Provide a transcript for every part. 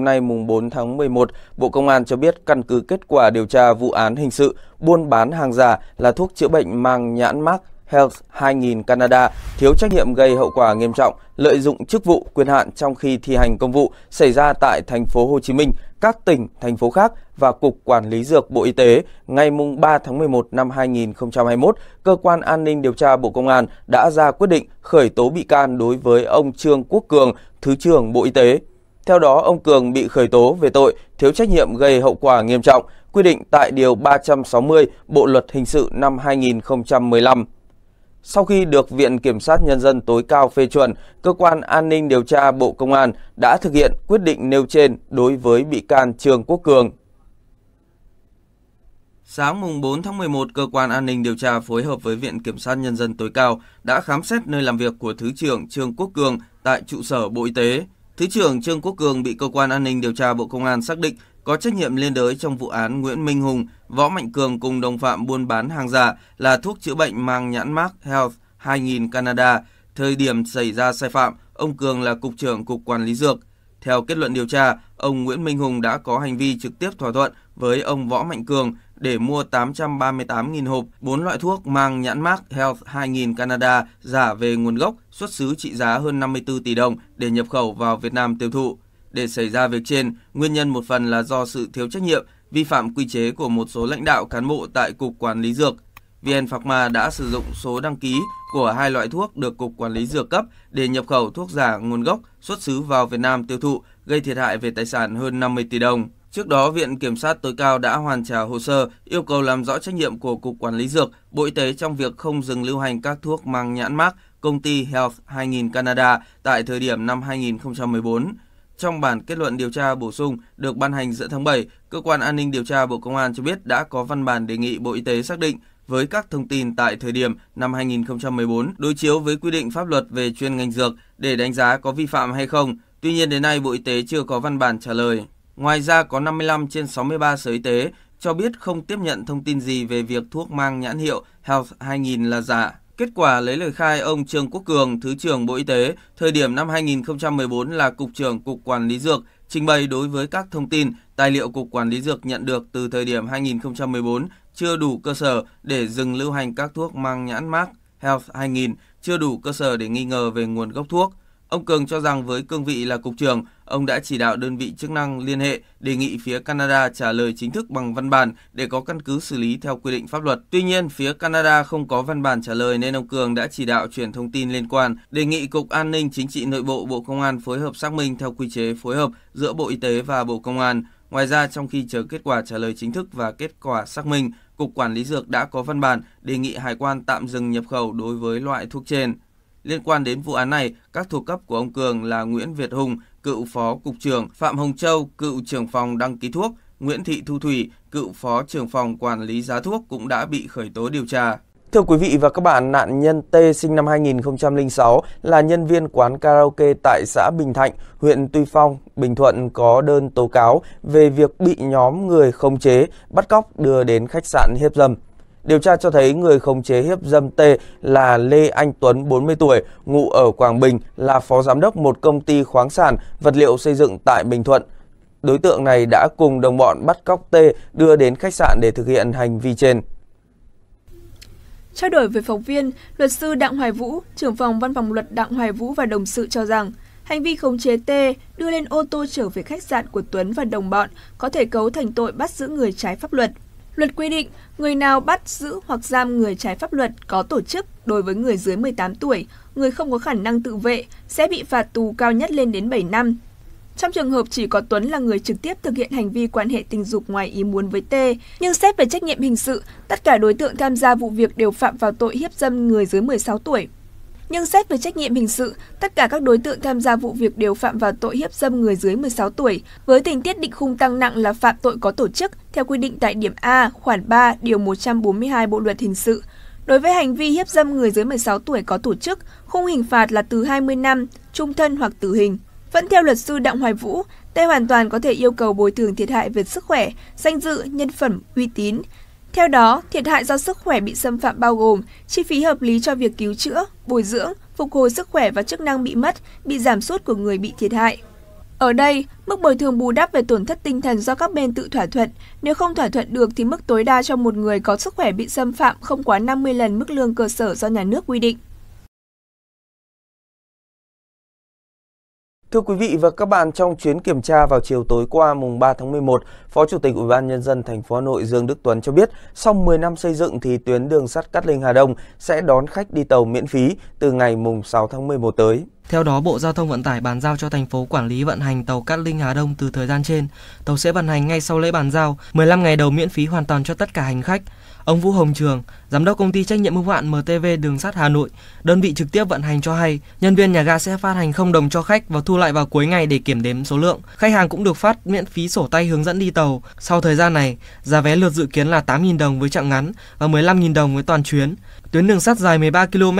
Hôm nay mùng 4 tháng 11, Bộ Công an cho biết căn cứ kết quả điều tra vụ án hình sự buôn bán hàng giả là thuốc chữa bệnh mang nhãn mác Health 2000 Canada thiếu trách nhiệm gây hậu quả nghiêm trọng, lợi dụng chức vụ quyền hạn trong khi thi hành công vụ xảy ra tại thành phố Hồ Chí Minh, các tỉnh, thành phố khác và Cục Quản lý Dược Bộ Y tế ngày 3 tháng 11 năm 2021, Cơ quan An ninh Điều tra Bộ Công an đã ra quyết định khởi tố bị can đối với ông Trương Quốc Cường, Thứ trưởng Bộ Y tế theo đó, ông Cường bị khởi tố về tội thiếu trách nhiệm gây hậu quả nghiêm trọng, quy định tại Điều 360 Bộ Luật Hình sự năm 2015. Sau khi được Viện Kiểm sát Nhân dân tối cao phê chuẩn, Cơ quan An ninh Điều tra Bộ Công an đã thực hiện quyết định nêu trên đối với bị can Trương Quốc Cường. Sáng mùng 4 tháng 11, cơ quan an ninh điều tra phối hợp với Viện Kiểm sát Nhân dân tối cao đã khám xét nơi làm việc của Thứ trưởng Trương Quốc Cường tại trụ sở Bộ Y tế. Thứ trưởng Trương Quốc Cường bị cơ quan an ninh điều tra Bộ Công an xác định có trách nhiệm liên đới trong vụ án Nguyễn Minh Hùng, Võ Mạnh Cường cùng đồng phạm buôn bán hàng giả là thuốc chữa bệnh mang nhãn mác Health 2000 Canada. Thời điểm xảy ra sai phạm, ông Cường là cục trưởng cục quản lý dược. Theo kết luận điều tra, ông Nguyễn Minh Hùng đã có hành vi trực tiếp thỏa thuận với ông Võ Mạnh Cường để mua 838.000 hộp 4 loại thuốc mang nhãn mác Health 2000 Canada giả về nguồn gốc, xuất xứ trị giá hơn 54 tỷ đồng để nhập khẩu vào Việt Nam tiêu thụ. Để xảy ra việc trên, nguyên nhân một phần là do sự thiếu trách nhiệm, vi phạm quy chế của một số lãnh đạo cán bộ tại Cục Quản lý Dược. VN Pharma đã sử dụng số đăng ký của hai loại thuốc được Cục Quản lý Dược cấp để nhập khẩu thuốc giả nguồn gốc, xuất xứ vào Việt Nam tiêu thụ, gây thiệt hại về tài sản hơn 50 tỷ đồng. Trước đó, Viện Kiểm sát tối cao đã hoàn trả hồ sơ yêu cầu làm rõ trách nhiệm của Cục Quản lý Dược, Bộ Y tế trong việc không dừng lưu hành các thuốc mang nhãn mác công ty Health 2000 Canada tại thời điểm năm 2014. Trong bản kết luận điều tra bổ sung được ban hành giữa tháng 7, Cơ quan An ninh Điều tra Bộ Công an cho biết đã có văn bản đề nghị Bộ Y tế xác định với các thông tin tại thời điểm năm 2014 đối chiếu với quy định pháp luật về chuyên ngành dược để đánh giá có vi phạm hay không. Tuy nhiên đến nay Bộ Y tế chưa có văn bản trả lời. Ngoài ra có 55 trên 63 sở y tế cho biết không tiếp nhận thông tin gì về việc thuốc mang nhãn hiệu Health 2000 là giả. Kết quả lấy lời khai ông Trương Quốc Cường, Thứ trưởng Bộ Y tế, thời điểm năm 2014 là Cục trưởng Cục Quản lý Dược, trình bày đối với các thông tin, tài liệu Cục Quản lý Dược nhận được từ thời điểm 2014 chưa đủ cơ sở để dừng lưu hành các thuốc mang nhãn mát Health 2000, chưa đủ cơ sở để nghi ngờ về nguồn gốc thuốc. Ông Cường cho rằng với cương vị là Cục trưởng, ông đã chỉ đạo đơn vị chức năng liên hệ đề nghị phía Canada trả lời chính thức bằng văn bản để có căn cứ xử lý theo quy định pháp luật. Tuy nhiên, phía Canada không có văn bản trả lời nên ông Cường đã chỉ đạo chuyển thông tin liên quan, đề nghị Cục An ninh Chính trị Nội bộ Bộ Công an phối hợp xác minh theo quy chế phối hợp giữa Bộ Y tế và Bộ Công an. Ngoài ra, trong khi chờ kết quả trả lời chính thức và kết quả xác minh, Cục Quản lý Dược đã có văn bản đề nghị hải quan tạm dừng nhập khẩu đối với loại thuốc trên. Liên quan đến vụ án này, các thuộc cấp của ông Cường là Nguyễn Việt Hùng, cựu phó cục trưởng, Phạm Hồng Châu, cựu trưởng phòng đăng ký thuốc, Nguyễn Thị Thu Thủy, cựu phó trưởng phòng quản lý giá thuốc cũng đã bị khởi tố điều tra. Thưa quý vị và các bạn, nạn nhân T sinh năm 2006 là nhân viên quán karaoke tại xã Bình Thạnh, huyện Tuy Phong, Bình Thuận có đơn tố cáo về việc bị nhóm người khống chế, bắt cóc đưa đến khách sạn hiếp dâm. Điều tra cho thấy người khống chế hiếp dâm T là Lê Anh Tuấn, 40 tuổi, ngụ ở Quảng Bình, là phó giám đốc một công ty khoáng sản, vật liệu xây dựng tại Bình Thuận. Đối tượng này đã cùng đồng bọn bắt cóc T đưa đến khách sạn để thực hiện hành vi trên. Trao đổi với phóng viên, luật sư Đặng Hoài Vũ, trưởng phòng văn phòng luật Đặng Hoài Vũ và đồng sự cho rằng, hành vi khống chế T đưa lên ô tô trở về khách sạn của Tuấn và đồng bọn có thể cấu thành tội bắt giữ người trái pháp luật. Luật quy định, người nào bắt giữ hoặc giam người trái pháp luật có tổ chức đối với người dưới 18 tuổi, người không có khả năng tự vệ sẽ bị phạt tù cao nhất lên đến 7 năm. Trong trường hợp chỉ có Tuấn là người trực tiếp thực hiện hành vi quan hệ tình dục ngoài ý muốn với T, nhưng xét về trách nhiệm hình sự, tất cả đối tượng tham gia vụ việc đều phạm vào tội hiếp dâm người dưới 16 tuổi nhưng xét về trách nhiệm hình sự, tất cả các đối tượng tham gia vụ việc đều phạm vào tội hiếp dâm người dưới 16 tuổi, với tình tiết định khung tăng nặng là phạm tội có tổ chức, theo quy định tại điểm A, khoản 3, điều 142 Bộ Luật Hình sự. Đối với hành vi hiếp dâm người dưới 16 tuổi có tổ chức, khung hình phạt là từ 20 năm, trung thân hoặc tử hình. Vẫn theo luật sư Đặng Hoài Vũ, Tây hoàn toàn có thể yêu cầu bồi thường thiệt hại về sức khỏe, danh dự, nhân phẩm, uy tín. Theo đó, thiệt hại do sức khỏe bị xâm phạm bao gồm chi phí hợp lý cho việc cứu chữa, bồi dưỡng, phục hồi sức khỏe và chức năng bị mất, bị giảm sút của người bị thiệt hại. Ở đây, mức bồi thường bù đắp về tổn thất tinh thần do các bên tự thỏa thuận. Nếu không thỏa thuận được thì mức tối đa cho một người có sức khỏe bị xâm phạm không quá 50 lần mức lương cơ sở do nhà nước quy định. Thưa quý vị và các bạn, trong chuyến kiểm tra vào chiều tối qua mùng 3 tháng 11, Phó Chủ tịch Ủy ban nhân dân thành phố Hà Nội Dương Đức Tuấn cho biết, sau 10 năm xây dựng thì tuyến đường sắt Cát Linh Hà Đông sẽ đón khách đi tàu miễn phí từ ngày mùng 6 tháng 11 tới. Theo đó, Bộ Giao thông Vận tải bàn giao cho thành phố quản lý vận hành tàu Cát Linh Hà Đông từ thời gian trên. Tàu sẽ vận hành ngay sau lễ bàn giao, 15 ngày đầu miễn phí hoàn toàn cho tất cả hành khách. Ông Vũ Hồng Trường, giám đốc công ty trách nhiệm hữu hạn MTV Đường sắt Hà Nội, đơn vị trực tiếp vận hành cho hay, nhân viên nhà ga sẽ phát hành không đồng cho khách và thu lại vào cuối ngày để kiểm đếm số lượng. Khách hàng cũng được phát miễn phí sổ tay hướng dẫn đi tàu. Sau thời gian này, giá vé lượt dự kiến là 8.000 đồng với chặng ngắn và 15.000 đồng với toàn chuyến. Tuyến đường sắt dài 13 km,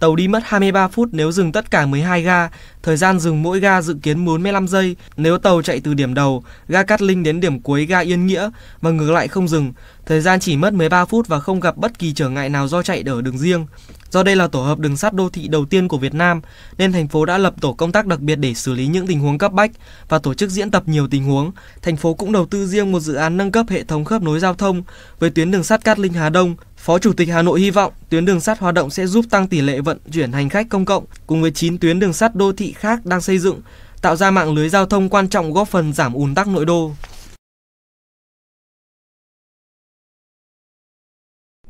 Tàu đi mất 23 phút nếu dừng tất cả 12 ga, thời gian dừng mỗi ga dự kiến 45 giây nếu tàu chạy từ điểm đầu, ga Cát Linh đến điểm cuối ga Yên Nghĩa và ngược lại không dừng. Thời gian chỉ mất 13 phút và không gặp bất kỳ trở ngại nào do chạy ở đường riêng. Do đây là tổ hợp đường sắt đô thị đầu tiên của Việt Nam, nên thành phố đã lập tổ công tác đặc biệt để xử lý những tình huống cấp bách và tổ chức diễn tập nhiều tình huống. Thành phố cũng đầu tư riêng một dự án nâng cấp hệ thống khớp nối giao thông với tuyến đường sắt Cát Linh Hà Đông. Phó Chủ tịch Hà Nội hy vọng tuyến đường sắt hoạt động sẽ giúp tăng tỷ lệ vận chuyển hành khách công cộng cùng với 9 tuyến đường sắt đô thị khác đang xây dựng, tạo ra mạng lưới giao thông quan trọng góp phần giảm ùn tắc nội đô.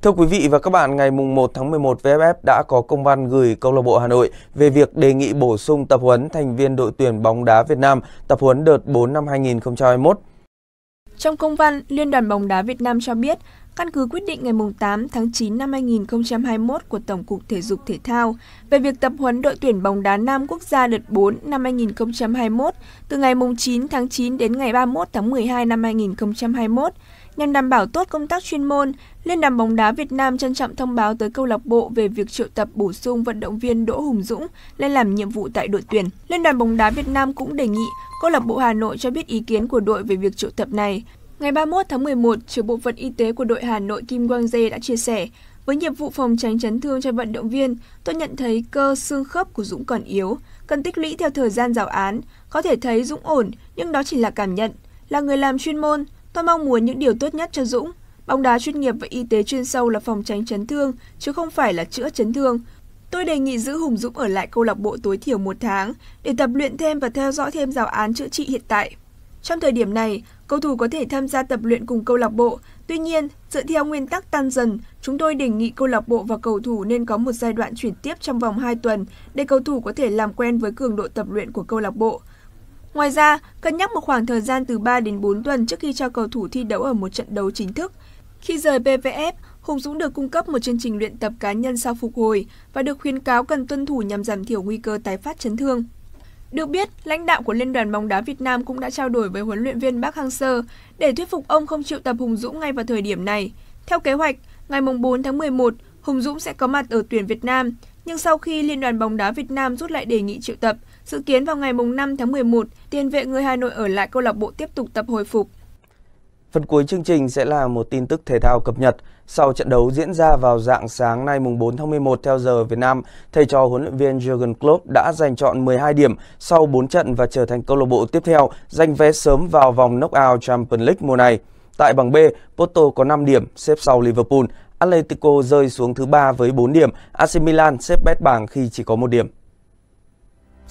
Thưa quý vị và các bạn, ngày mùng 1 tháng 11, VFF đã có công văn gửi câu lạc bộ Hà Nội về việc đề nghị bổ sung tập huấn thành viên đội tuyển bóng đá Việt Nam tập huấn đợt 4 năm 2021. Trong công văn, Liên đoàn bóng đá Việt Nam cho biết, căn cứ quyết định ngày mùng 8 tháng 9 năm 2021 của Tổng cục Thể dục Thể thao về việc tập huấn đội tuyển bóng đá nam quốc gia đợt 4 năm 2021 từ ngày mùng 9 tháng 9 đến ngày 31 tháng 12 năm 2021, Nhằm đảm bảo tốt công tác chuyên môn, Liên đoàn bóng đá Việt Nam trân trọng thông báo tới câu lạc bộ về việc triệu tập bổ sung vận động viên Đỗ Hùng Dũng lên làm nhiệm vụ tại đội tuyển. Liên đoàn bóng đá Việt Nam cũng đề nghị câu lạc bộ Hà Nội cho biết ý kiến của đội về việc triệu tập này. Ngày 31 tháng 11, trưởng bộ phận y tế của đội Hà Nội Kim Quang Dê đã chia sẻ, với nhiệm vụ phòng tránh chấn thương cho vận động viên, tôi nhận thấy cơ xương khớp của Dũng còn yếu, cần tích lũy theo thời gian giáo án. Có thể thấy Dũng ổn, nhưng đó chỉ là cảm nhận. Là người làm chuyên môn, Tôi mong muốn những điều tốt nhất cho Dũng. Bóng đá chuyên nghiệp và y tế chuyên sâu là phòng tránh chấn thương, chứ không phải là chữa chấn thương. Tôi đề nghị giữ Hùng Dũng ở lại câu lạc bộ tối thiểu một tháng để tập luyện thêm và theo dõi thêm giáo án chữa trị hiện tại. Trong thời điểm này, cầu thủ có thể tham gia tập luyện cùng câu lạc bộ. Tuy nhiên, dựa theo nguyên tắc tăng dần, chúng tôi đề nghị câu lạc bộ và cầu thủ nên có một giai đoạn chuyển tiếp trong vòng 2 tuần để cầu thủ có thể làm quen với cường độ tập luyện của câu lạc bộ. Ngoài ra, cân nhắc một khoảng thời gian từ 3 đến 4 tuần trước khi cho cầu thủ thi đấu ở một trận đấu chính thức. Khi rời PVF, Hùng Dũng được cung cấp một chương trình luyện tập cá nhân sau phục hồi và được khuyến cáo cần tuân thủ nhằm giảm thiểu nguy cơ tái phát chấn thương. Được biết, lãnh đạo của Liên đoàn bóng đá Việt Nam cũng đã trao đổi với huấn luyện viên Park hang sơ để thuyết phục ông không chịu tập Hùng Dũng ngay vào thời điểm này. Theo kế hoạch, ngày 4 tháng 11, Hùng Dũng sẽ có mặt ở tuyển Việt Nam, nhưng sau khi Liên đoàn bóng đá Việt Nam rút lại đề nghị triệu tập, Dự kiến vào ngày mùng 5 tháng 11, tiền vệ người Hà Nội ở lại câu lạc bộ tiếp tục tập hồi phục. Phần cuối chương trình sẽ là một tin tức thể thao cập nhật. Sau trận đấu diễn ra vào dạng sáng nay mùng 4 tháng 11 theo giờ Việt Nam, thầy trò huấn luyện viên Jurgen Klopp đã giành chọn 12 điểm sau 4 trận và trở thành câu lạc bộ tiếp theo giành vé sớm vào vòng knockout Champions League mùa này. Tại bảng B, Porto có 5 điểm xếp sau Liverpool, Atletico rơi xuống thứ 3 với 4 điểm, AC Milan xếp bét bảng khi chỉ có 1 điểm.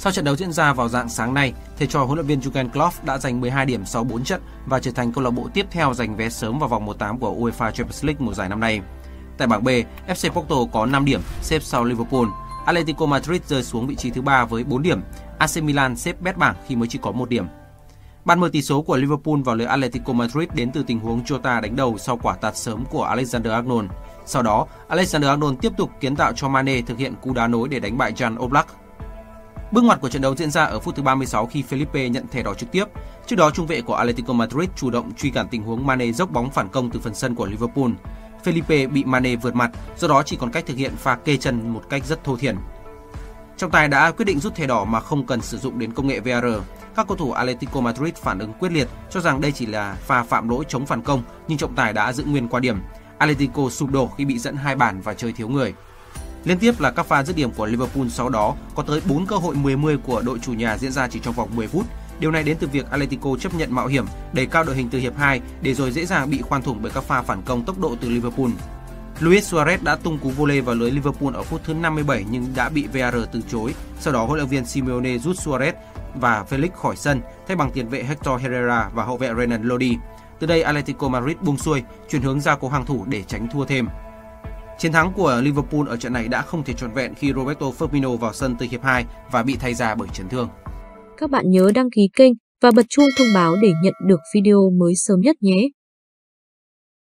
Sau trận đấu diễn ra vào dạng sáng nay, thầy trò huấn luyện viên Jurgen Klopp đã giành 12 điểm sau 4 trận và trở thành câu lạc bộ tiếp theo giành vé sớm vào vòng 1/8 của UEFA Champions League mùa giải năm nay. Tại bảng B, FC Porto có 5 điểm xếp sau Liverpool. Atletico Madrid rơi xuống vị trí thứ 3 với 4 điểm. AC Milan xếp bét bảng khi mới chỉ có 1 điểm. Bàn mở tỷ số của Liverpool vào lưới Atletico Madrid đến từ tình huống Jota đánh đầu sau quả tạt sớm của Alexander Arnold. Sau đó, Alexander Arnold tiếp tục kiến tạo cho Mane thực hiện cú đá nối để đánh bại Jan Oblak Bước ngoặt của trận đấu diễn ra ở phút thứ 36 khi Felipe nhận thẻ đỏ trực tiếp. Trước đó, trung vệ của Atletico Madrid chủ động truy cản tình huống Mane dốc bóng phản công từ phần sân của Liverpool. Felipe bị Mane vượt mặt, do đó chỉ còn cách thực hiện pha kê chân một cách rất thô thiển. Trọng tài đã quyết định rút thẻ đỏ mà không cần sử dụng đến công nghệ VAR. Các cầu thủ Atletico Madrid phản ứng quyết liệt, cho rằng đây chỉ là pha phạm lỗi chống phản công, nhưng trọng tài đã giữ nguyên qua điểm. Atletico sụp đổ khi bị dẫn hai bàn và chơi thiếu người. Liên tiếp là các pha dứt điểm của Liverpool sau đó có tới 4 cơ hội 10-10 của đội chủ nhà diễn ra chỉ trong vòng 10 phút. Điều này đến từ việc Atletico chấp nhận mạo hiểm, đẩy cao đội hình từ hiệp 2 để rồi dễ dàng bị khoan thủng bởi các pha phản công tốc độ từ Liverpool. Luis Suarez đã tung cú volley vào lưới Liverpool ở phút thứ 57 nhưng đã bị VAR từ chối. Sau đó, huấn luyện viên Simeone rút Suarez và Felix khỏi sân thay bằng tiền vệ Hector Herrera và hậu vệ Renan Lodi. Từ đây Atletico Madrid buông xuôi, chuyển hướng ra cố hàng thủ để tránh thua thêm. Chiến thắng của Liverpool ở trận này đã không thể trọn vẹn khi Roberto Firmino vào sân từ hiệp 2 và bị thay ra bởi chấn thương. Các bạn nhớ đăng ký kênh và bật chuông thông báo để nhận được video mới sớm nhất nhé.